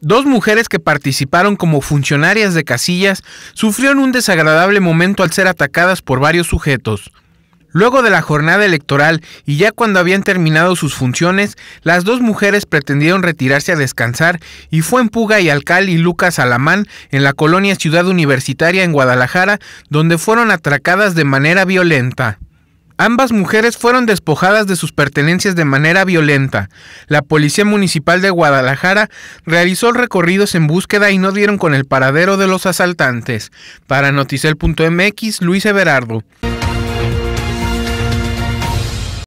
Dos mujeres que participaron como funcionarias de casillas sufrieron un desagradable momento al ser atacadas por varios sujetos. Luego de la jornada electoral y ya cuando habían terminado sus funciones, las dos mujeres pretendieron retirarse a descansar y fue en Puga y Alcal y Lucas Alamán en la colonia Ciudad Universitaria en Guadalajara donde fueron atracadas de manera violenta. Ambas mujeres fueron despojadas de sus pertenencias de manera violenta. La Policía Municipal de Guadalajara realizó recorridos en búsqueda y no dieron con el paradero de los asaltantes. Para Noticel.mx, Luis Everardo.